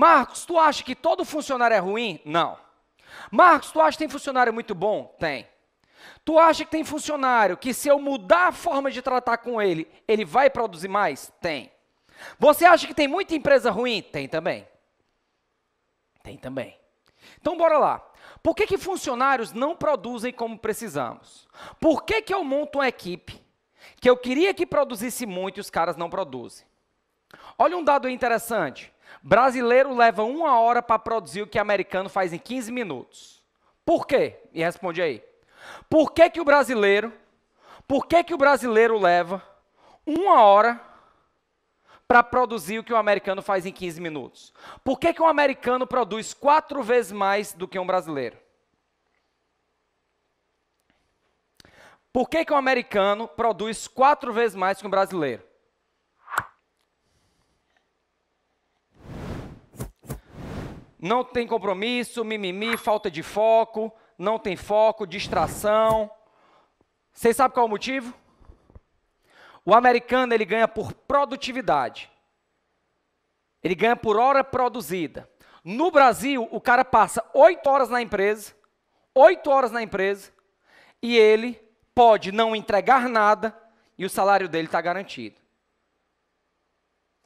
Marcos, tu acha que todo funcionário é ruim? Não. Marcos, tu acha que tem funcionário muito bom? Tem. Tu acha que tem funcionário que, se eu mudar a forma de tratar com ele, ele vai produzir mais? Tem. Você acha que tem muita empresa ruim? Tem também. Tem também. Então, bora lá. Por que, que funcionários não produzem como precisamos? Por que, que eu monto uma equipe que eu queria que produzisse muito e os caras não produzem? Olha um dado interessante. Brasileiro leva uma hora para produzir o que americano faz em 15 minutos. Por quê? E responde aí. Por que, que o brasileiro, por que, que o brasileiro leva uma hora para produzir o que o americano faz em 15 minutos? Por que, que um americano produz quatro vezes mais do que um brasileiro? Por que, que um americano produz quatro vezes mais que um brasileiro? Não tem compromisso, mimimi, falta de foco, não tem foco, distração. Vocês sabem qual é o motivo? O americano ele ganha por produtividade. Ele ganha por hora produzida. No Brasil, o cara passa oito horas na empresa, oito horas na empresa, e ele pode não entregar nada e o salário dele está garantido.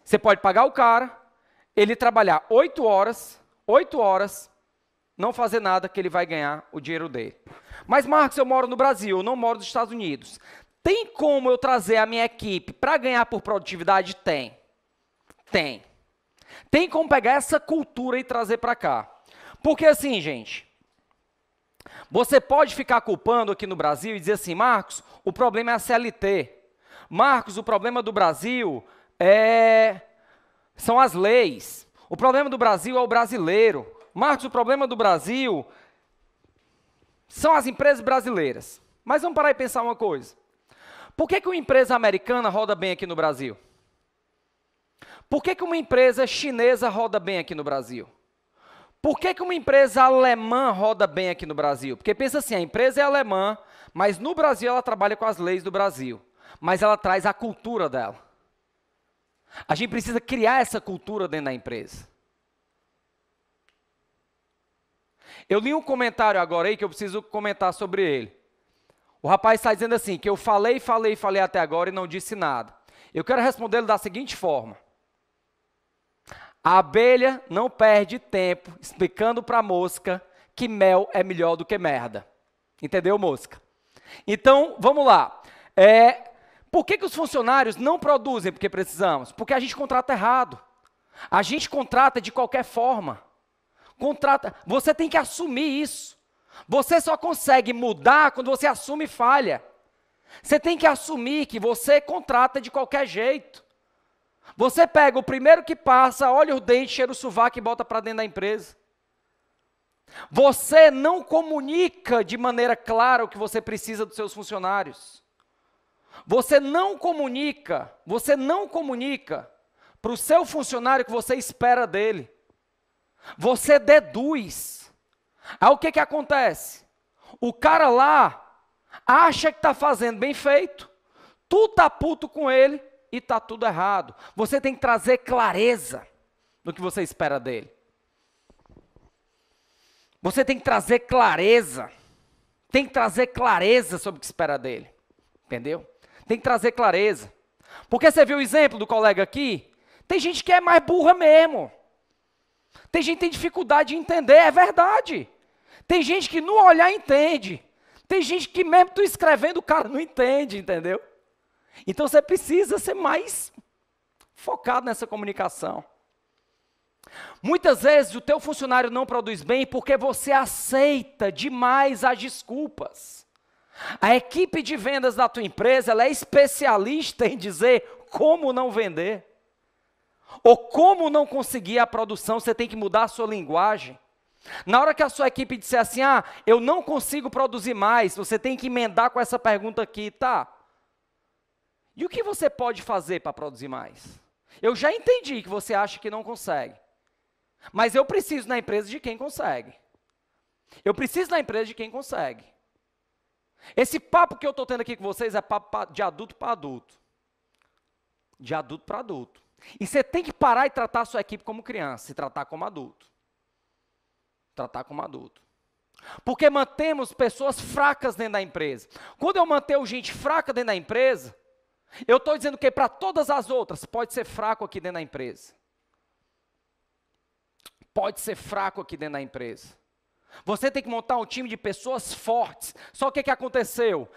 Você pode pagar o cara, ele trabalhar oito horas, oito horas, não fazer nada, que ele vai ganhar o dinheiro dele. Mas, Marcos, eu moro no Brasil, eu não moro nos Estados Unidos. Tem como eu trazer a minha equipe para ganhar por produtividade? Tem. Tem. Tem como pegar essa cultura e trazer para cá. Porque assim, gente, você pode ficar culpando aqui no Brasil e dizer assim, Marcos, o problema é a CLT. Marcos, o problema do Brasil é são as leis. O problema do Brasil é o brasileiro. Marcos, o problema do Brasil são as empresas brasileiras. Mas vamos parar e pensar uma coisa. Por que, que uma empresa americana roda bem aqui no Brasil? Por que, que uma empresa chinesa roda bem aqui no Brasil? Por que, que uma empresa alemã roda bem aqui no Brasil? Porque pensa assim, a empresa é alemã, mas no Brasil ela trabalha com as leis do Brasil. Mas ela traz a cultura dela. A gente precisa criar essa cultura dentro da empresa. Eu li um comentário agora aí que eu preciso comentar sobre ele. O rapaz está dizendo assim: que eu falei, falei, falei até agora e não disse nada. Eu quero respondê-lo da seguinte forma: a abelha não perde tempo explicando para a mosca que mel é melhor do que merda. Entendeu, mosca? Então, vamos lá. É, por que, que os funcionários não produzem porque precisamos? Porque a gente contrata errado. A gente contrata de qualquer forma. Contrata. Você tem que assumir isso. Você só consegue mudar quando você assume falha. Você tem que assumir que você contrata de qualquer jeito. Você pega o primeiro que passa, olha o dente, cheira o sovaco e bota para dentro da empresa. Você não comunica de maneira clara o que você precisa dos seus funcionários. Você não comunica, você não comunica para o seu funcionário que você espera dele. Você deduz. Aí o que, que acontece? O cara lá acha que está fazendo bem feito, tu tá puto com ele e tá tudo errado. Você tem que trazer clareza do que você espera dele. Você tem que trazer clareza. Tem que trazer clareza sobre o que espera dele. Entendeu? Tem que trazer clareza. Porque você viu o exemplo do colega aqui? Tem gente que é mais burra mesmo. Tem gente que tem dificuldade de entender, é verdade. Tem gente que no olhar entende. Tem gente que mesmo tu escrevendo, o cara não entende, entendeu? Então você precisa ser mais focado nessa comunicação. Muitas vezes o teu funcionário não produz bem porque você aceita demais as desculpas. A equipe de vendas da tua empresa é especialista em dizer como não vender. Ou como não conseguir a produção, você tem que mudar a sua linguagem. Na hora que a sua equipe disser assim: "Ah, eu não consigo produzir mais", você tem que emendar com essa pergunta aqui, tá? E o que você pode fazer para produzir mais? Eu já entendi que você acha que não consegue. Mas eu preciso na empresa de quem consegue. Eu preciso na empresa de quem consegue. Esse papo que eu estou tendo aqui com vocês é papo de adulto para adulto. De adulto para adulto. E você tem que parar e tratar a sua equipe como criança, se tratar como adulto. Tratar como adulto. Porque mantemos pessoas fracas dentro da empresa. Quando eu mantenho gente fraca dentro da empresa, eu estou dizendo que para todas as outras, pode ser fraco aqui dentro da empresa. Pode ser fraco aqui dentro da empresa. Você tem que montar um time de pessoas fortes. Só o que, que aconteceu?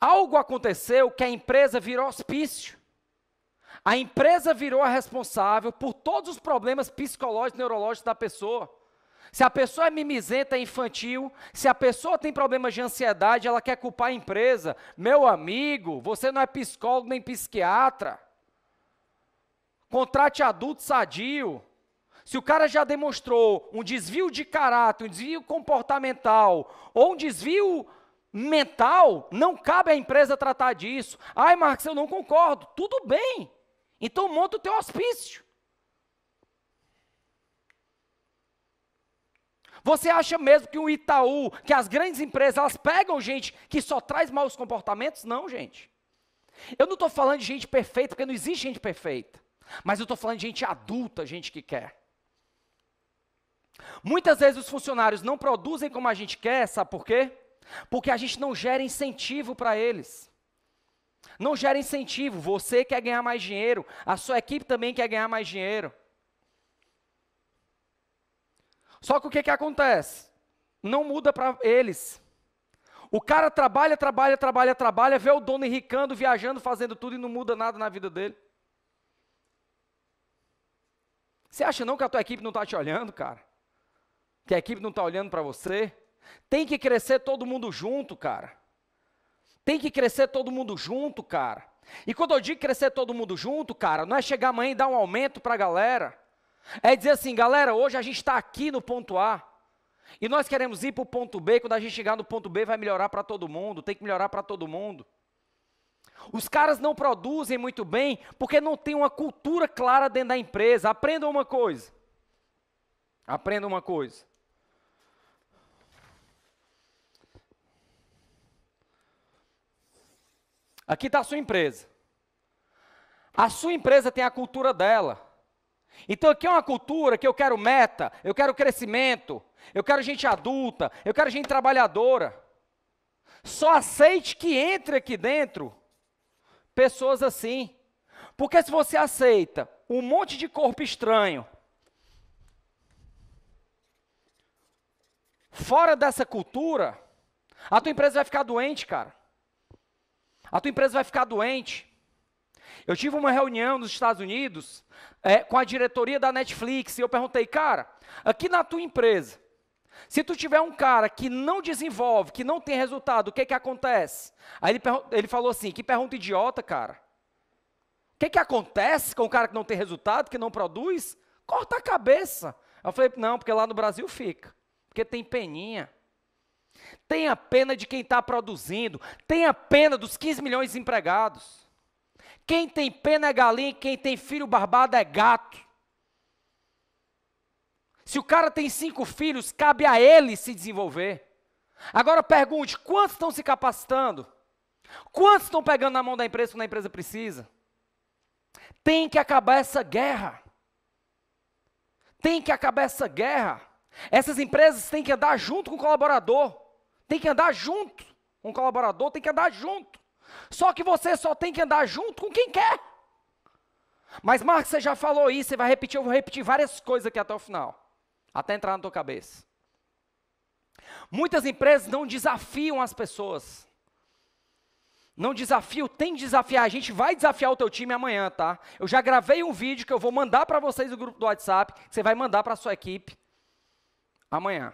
Algo aconteceu que a empresa virou hospício. A empresa virou a responsável por todos os problemas psicológicos e neurológicos da pessoa. Se a pessoa é mimizenta, é infantil, se a pessoa tem problemas de ansiedade, ela quer culpar a empresa. Meu amigo, você não é psicólogo nem psiquiatra. Contrate adulto sadio. Se o cara já demonstrou um desvio de caráter, um desvio comportamental ou um desvio mental, não cabe à empresa tratar disso. Ai, Marcos, eu não concordo. Tudo bem. Então monta o teu hospício. Você acha mesmo que o Itaú, que as grandes empresas, elas pegam gente que só traz maus comportamentos? Não, gente. Eu não estou falando de gente perfeita, porque não existe gente perfeita. Mas eu estou falando de gente adulta, gente que quer. Muitas vezes os funcionários não produzem como a gente quer, sabe por quê? Porque a gente não gera incentivo para eles. Não gera incentivo. Você quer ganhar mais dinheiro, a sua equipe também quer ganhar mais dinheiro. Só que o que, que acontece? Não muda para eles. O cara trabalha, trabalha, trabalha, trabalha, vê o dono enricando, viajando, fazendo tudo e não muda nada na vida dele. Você acha não que a tua equipe não está te olhando, cara? que a equipe não está olhando para você. Tem que crescer todo mundo junto, cara. Tem que crescer todo mundo junto, cara. E quando eu digo crescer todo mundo junto, cara, não é chegar amanhã e dar um aumento para a galera. É dizer assim, galera, hoje a gente está aqui no ponto A. E nós queremos ir para o ponto B. Quando a gente chegar no ponto B, vai melhorar para todo mundo. Tem que melhorar para todo mundo. Os caras não produzem muito bem porque não tem uma cultura clara dentro da empresa. Aprenda uma coisa. Aprenda uma coisa. Aqui está a sua empresa. A sua empresa tem a cultura dela. Então aqui é uma cultura que eu quero meta, eu quero crescimento, eu quero gente adulta, eu quero gente trabalhadora. Só aceite que entre aqui dentro pessoas assim. Porque se você aceita um monte de corpo estranho, fora dessa cultura, a tua empresa vai ficar doente, cara. A tua empresa vai ficar doente. Eu tive uma reunião nos Estados Unidos é, com a diretoria da Netflix e eu perguntei, cara, aqui na tua empresa, se tu tiver um cara que não desenvolve, que não tem resultado, o que que acontece? Aí ele, ele falou assim, que pergunta idiota, cara. O que que acontece com o cara que não tem resultado, que não produz? Corta a cabeça. Eu falei, não, porque lá no Brasil fica. Porque tem peninha. Tenha pena de quem está produzindo. Tenha pena dos 15 milhões de empregados. Quem tem pena é galinha, quem tem filho barbado é gato. Se o cara tem cinco filhos, cabe a ele se desenvolver. Agora pergunte: quantos estão se capacitando? Quantos estão pegando na mão da empresa quando a empresa precisa? Tem que acabar essa guerra. Tem que acabar essa guerra. Essas empresas têm que andar junto com o colaborador tem que andar junto. Um colaborador tem que andar junto. Só que você só tem que andar junto com quem quer. Mas, Marcos, você já falou isso, você vai repetir, eu vou repetir várias coisas aqui até o final. Até entrar na tua cabeça. Muitas empresas não desafiam as pessoas. Não desafio, tem que desafiar. A gente vai desafiar o teu time amanhã, tá? Eu já gravei um vídeo que eu vou mandar para vocês do grupo do WhatsApp, que você vai mandar para a sua equipe amanhã.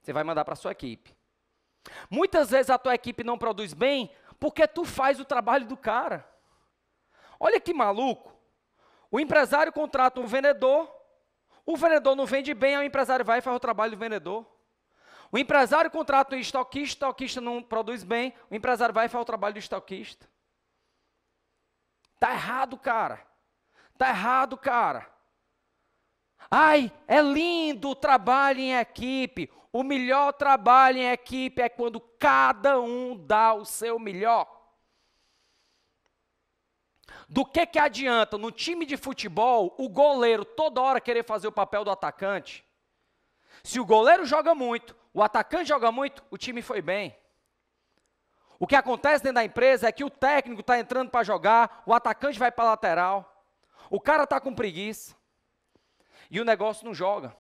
Você vai mandar para a sua equipe. Muitas vezes a tua equipe não produz bem porque tu faz o trabalho do cara. Olha que maluco. O empresário contrata um vendedor, o vendedor não vende bem, aí o empresário vai e faz o trabalho do vendedor. O empresário contrata um estoquista, o estoquista não produz bem, o empresário vai e faz o trabalho do estoquista. Tá errado, cara. Tá errado, cara. Ai, é lindo o trabalho em equipe. O melhor trabalho em equipe é quando cada um dá o seu melhor. Do que que adianta no time de futebol o goleiro toda hora querer fazer o papel do atacante? Se o goleiro joga muito, o atacante joga muito, o time foi bem. O que acontece dentro da empresa é que o técnico está entrando para jogar, o atacante vai para lateral, o cara está com preguiça e o negócio não joga.